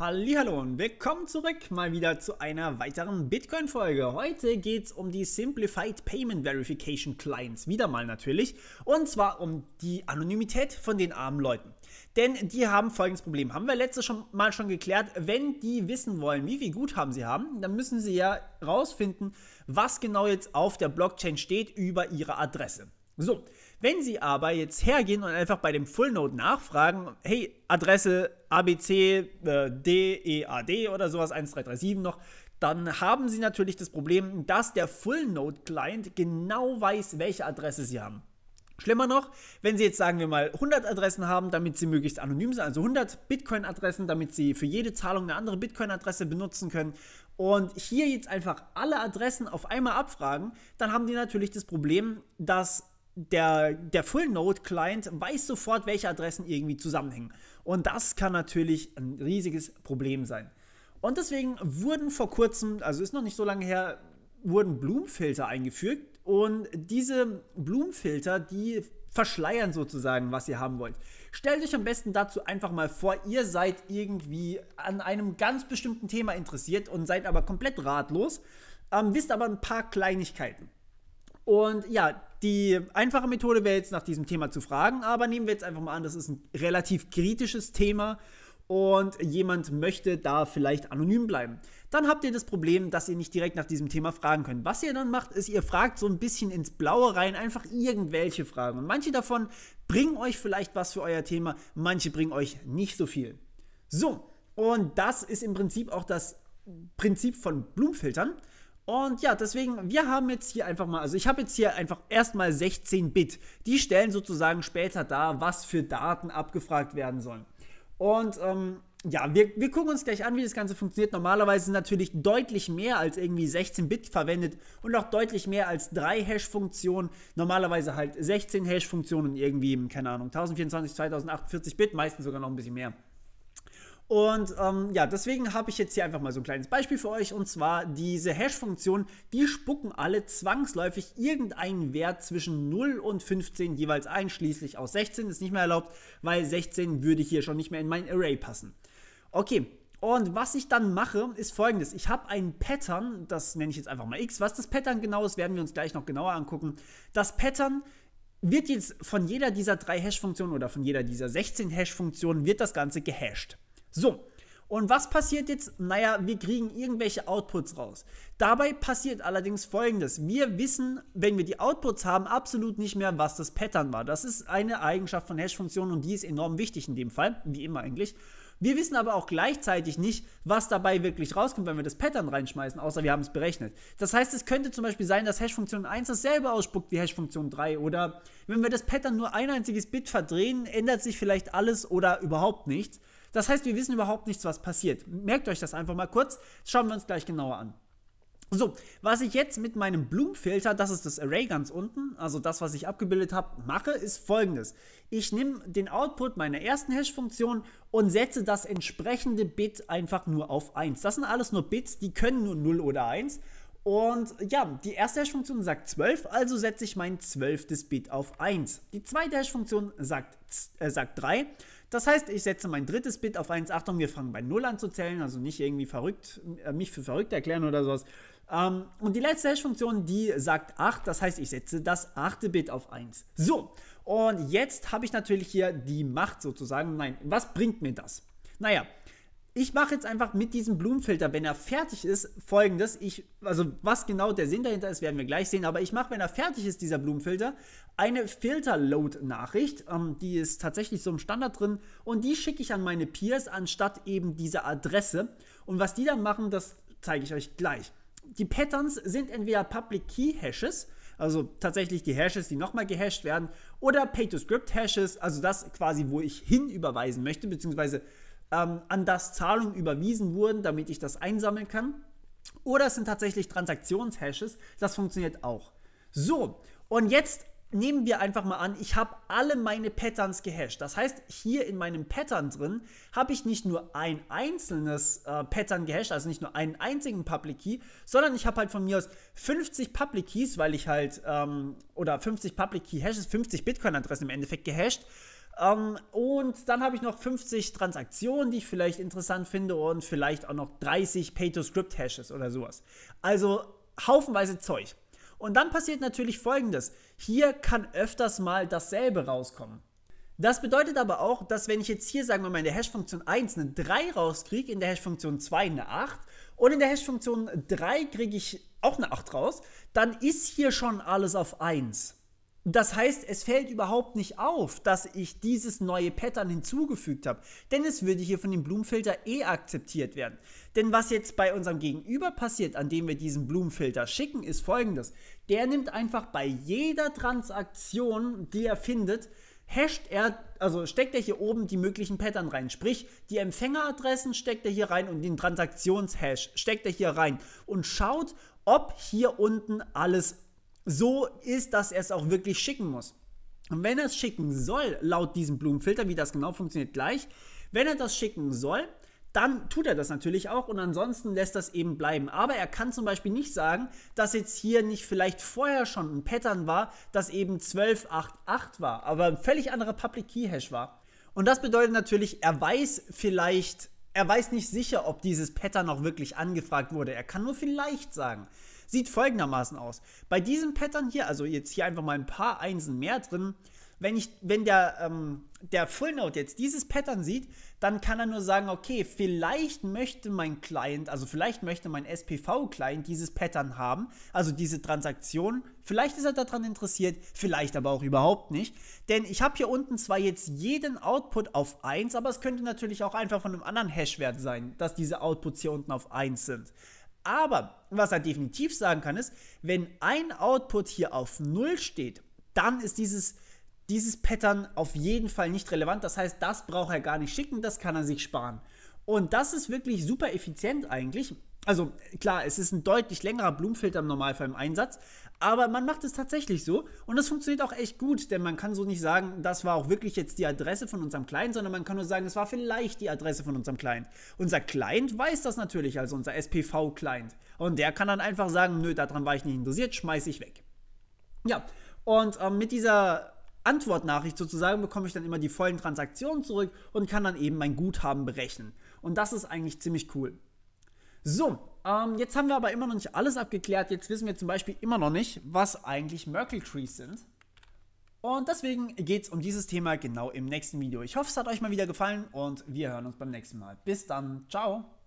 Hallo und willkommen zurück mal wieder zu einer weiteren Bitcoin Folge. Heute geht es um die Simplified Payment Verification Clients, wieder mal natürlich, und zwar um die Anonymität von den armen Leuten. Denn die haben folgendes Problem, haben wir letztes schon, Mal schon geklärt, wenn die wissen wollen, wie viel Guthaben sie haben, dann müssen sie ja rausfinden, was genau jetzt auf der Blockchain steht über ihre Adresse. So, wenn Sie aber jetzt hergehen und einfach bei dem Full Note nachfragen, hey, Adresse ABC äh, DEAD e, oder sowas 1337 noch, dann haben Sie natürlich das Problem, dass der Full Note Client genau weiß, welche Adresse Sie haben. Schlimmer noch, wenn Sie jetzt sagen wir mal 100 Adressen haben, damit Sie möglichst anonym sind, also 100 Bitcoin-Adressen, damit Sie für jede Zahlung eine andere Bitcoin-Adresse benutzen können und hier jetzt einfach alle Adressen auf einmal abfragen, dann haben die natürlich das Problem, dass der, der Full-Node-Client weiß sofort, welche Adressen irgendwie zusammenhängen. Und das kann natürlich ein riesiges Problem sein. Und deswegen wurden vor kurzem, also ist noch nicht so lange her, wurden Bloomfilter eingefügt. Und diese Bloomfilter, die verschleiern sozusagen, was ihr haben wollt. Stellt euch am besten dazu einfach mal vor, ihr seid irgendwie an einem ganz bestimmten Thema interessiert und seid aber komplett ratlos, ähm, wisst aber ein paar Kleinigkeiten. Und ja, die einfache Methode wäre jetzt nach diesem Thema zu fragen, aber nehmen wir jetzt einfach mal an, das ist ein relativ kritisches Thema und jemand möchte da vielleicht anonym bleiben. Dann habt ihr das Problem, dass ihr nicht direkt nach diesem Thema fragen könnt. Was ihr dann macht, ist, ihr fragt so ein bisschen ins Blaue rein, einfach irgendwelche Fragen. Und manche davon bringen euch vielleicht was für euer Thema, manche bringen euch nicht so viel. So, und das ist im Prinzip auch das Prinzip von Blumenfiltern. Und ja, deswegen, wir haben jetzt hier einfach mal, also ich habe jetzt hier einfach erstmal 16 Bit. Die stellen sozusagen später dar, was für Daten abgefragt werden sollen. Und ähm, ja, wir, wir gucken uns gleich an, wie das Ganze funktioniert. Normalerweise sind natürlich deutlich mehr als irgendwie 16 Bit verwendet und auch deutlich mehr als drei Hash-Funktionen. Normalerweise halt 16 Hash-Funktionen irgendwie, keine Ahnung, 1024, 2048 Bit, meistens sogar noch ein bisschen mehr. Und ähm, ja, deswegen habe ich jetzt hier einfach mal so ein kleines Beispiel für euch. Und zwar diese hash funktion die spucken alle zwangsläufig irgendeinen Wert zwischen 0 und 15 jeweils ein, schließlich aus 16 ist nicht mehr erlaubt, weil 16 würde hier schon nicht mehr in mein Array passen. Okay, und was ich dann mache, ist folgendes. Ich habe ein Pattern, das nenne ich jetzt einfach mal X. Was das Pattern genau ist, werden wir uns gleich noch genauer angucken. Das Pattern wird jetzt von jeder dieser drei Hash-Funktionen oder von jeder dieser 16 Hash-Funktionen wird das Ganze gehashed. So, und was passiert jetzt? Naja, wir kriegen irgendwelche Outputs raus. Dabei passiert allerdings folgendes. Wir wissen, wenn wir die Outputs haben, absolut nicht mehr, was das Pattern war. Das ist eine Eigenschaft von Hash-Funktionen und die ist enorm wichtig in dem Fall, wie immer eigentlich. Wir wissen aber auch gleichzeitig nicht, was dabei wirklich rauskommt, wenn wir das Pattern reinschmeißen, außer wir haben es berechnet. Das heißt, es könnte zum Beispiel sein, dass Hash-Funktion 1 dasselbe ausspuckt wie Hash-Funktion 3 oder wenn wir das Pattern nur ein einziges Bit verdrehen, ändert sich vielleicht alles oder überhaupt nichts. Das heißt, wir wissen überhaupt nichts, was passiert. Merkt euch das einfach mal kurz. Das schauen wir uns gleich genauer an. So, was ich jetzt mit meinem Bloom-Filter, das ist das Array ganz unten, also das, was ich abgebildet habe, mache, ist folgendes. Ich nehme den Output meiner ersten Hash-Funktion und setze das entsprechende Bit einfach nur auf 1. Das sind alles nur Bits, die können nur 0 oder 1. Und ja, die erste Hash-Funktion sagt 12, also setze ich mein 12. Bit auf 1. Die zweite Hash-Funktion sagt, äh, sagt 3. Das heißt, ich setze mein drittes Bit auf 1. Achtung, wir fangen bei 0 an zu zählen, also nicht irgendwie verrückt, äh, mich für verrückt erklären oder sowas. Ähm, und die letzte Hash-Funktion, die sagt 8, das heißt, ich setze das achte Bit auf 1. So, und jetzt habe ich natürlich hier die Macht sozusagen. Nein, was bringt mir das? Naja, ich mache jetzt einfach mit diesem Blumenfilter, wenn er fertig ist, folgendes. Ich, also was genau der Sinn dahinter ist, werden wir gleich sehen. Aber ich mache, wenn er fertig ist, dieser Blumenfilter, eine Filter-Load-Nachricht. Ähm, die ist tatsächlich so im Standard drin. Und die schicke ich an meine Peers anstatt eben dieser Adresse. Und was die dann machen, das zeige ich euch gleich. Die Patterns sind entweder Public Key Hashes, also tatsächlich die Hashes, die nochmal gehashed werden, oder Pay-to-Script Hashes, also das quasi, wo ich hin überweisen möchte, beziehungsweise ähm, an das Zahlungen überwiesen wurden, damit ich das einsammeln kann. Oder es sind tatsächlich Transaktionshashes, das funktioniert auch. So, und jetzt nehmen wir einfach mal an, ich habe alle meine Patterns gehashed. Das heißt, hier in meinem Pattern drin habe ich nicht nur ein einzelnes äh, Pattern gehashed, also nicht nur einen einzigen Public Key, sondern ich habe halt von mir aus 50 Public Keys, weil ich halt, ähm, oder 50 Public Key Hashes, 50 Bitcoin-Adressen im Endeffekt gehashed. Ähm, und dann habe ich noch 50 Transaktionen, die ich vielleicht interessant finde und vielleicht auch noch 30 Pay-to-Script-Hashes oder sowas. Also haufenweise Zeug. Und dann passiert natürlich Folgendes. Hier kann öfters mal dasselbe rauskommen. Das bedeutet aber auch, dass wenn ich jetzt hier, sagen wir mal, in der Hash-Funktion 1 eine 3 rauskriege, in der Hash-Funktion 2 eine 8 und in der Hash-Funktion 3 kriege ich auch eine 8 raus, dann ist hier schon alles auf 1. Das heißt, es fällt überhaupt nicht auf, dass ich dieses neue Pattern hinzugefügt habe, denn es würde hier von dem Blumenfilter eh akzeptiert werden. Denn was jetzt bei unserem Gegenüber passiert, an dem wir diesen Blumenfilter schicken, ist folgendes. Der nimmt einfach bei jeder Transaktion, die er findet, hasht er, also steckt er hier oben die möglichen Pattern rein. Sprich, die Empfängeradressen steckt er hier rein und den Transaktionshash steckt er hier rein und schaut, ob hier unten alles so ist, dass er es auch wirklich schicken muss. Und wenn er es schicken soll, laut diesem Blumenfilter, wie das genau funktioniert, gleich, wenn er das schicken soll, dann tut er das natürlich auch und ansonsten lässt das eben bleiben. Aber er kann zum Beispiel nicht sagen, dass jetzt hier nicht vielleicht vorher schon ein Pattern war, das eben 1288 war, aber ein völlig anderer Public Key Hash war. Und das bedeutet natürlich, er weiß vielleicht, er weiß nicht sicher, ob dieses Pattern auch wirklich angefragt wurde. Er kann nur vielleicht sagen. Sieht folgendermaßen aus. Bei diesem Pattern hier, also jetzt hier einfach mal ein paar Einsen mehr drin, wenn, ich, wenn der, ähm, der Full Node jetzt dieses Pattern sieht, dann kann er nur sagen, okay, vielleicht möchte mein Client, also vielleicht möchte mein SPV-Client dieses Pattern haben, also diese Transaktion. Vielleicht ist er daran interessiert, vielleicht aber auch überhaupt nicht. Denn ich habe hier unten zwar jetzt jeden Output auf 1, aber es könnte natürlich auch einfach von einem anderen Hashwert sein, dass diese Outputs hier unten auf 1 sind. Aber was er definitiv sagen kann, ist, wenn ein Output hier auf 0 steht, dann ist dieses, dieses Pattern auf jeden Fall nicht relevant. Das heißt, das braucht er gar nicht schicken, das kann er sich sparen. Und das ist wirklich super effizient eigentlich. Also klar, es ist ein deutlich längerer Blumenfilter im Normalfall im Einsatz, aber man macht es tatsächlich so und das funktioniert auch echt gut, denn man kann so nicht sagen, das war auch wirklich jetzt die Adresse von unserem Client, sondern man kann nur sagen, das war vielleicht die Adresse von unserem Client. Unser Client weiß das natürlich, also unser SPV-Client. Und der kann dann einfach sagen, nö, daran war ich nicht interessiert, schmeiße ich weg. Ja, und ähm, mit dieser Antwortnachricht sozusagen bekomme ich dann immer die vollen Transaktionen zurück und kann dann eben mein Guthaben berechnen. Und das ist eigentlich ziemlich cool. So, ähm, jetzt haben wir aber immer noch nicht alles abgeklärt. Jetzt wissen wir zum Beispiel immer noch nicht, was eigentlich Merkle Trees sind. Und deswegen geht es um dieses Thema genau im nächsten Video. Ich hoffe, es hat euch mal wieder gefallen und wir hören uns beim nächsten Mal. Bis dann, ciao!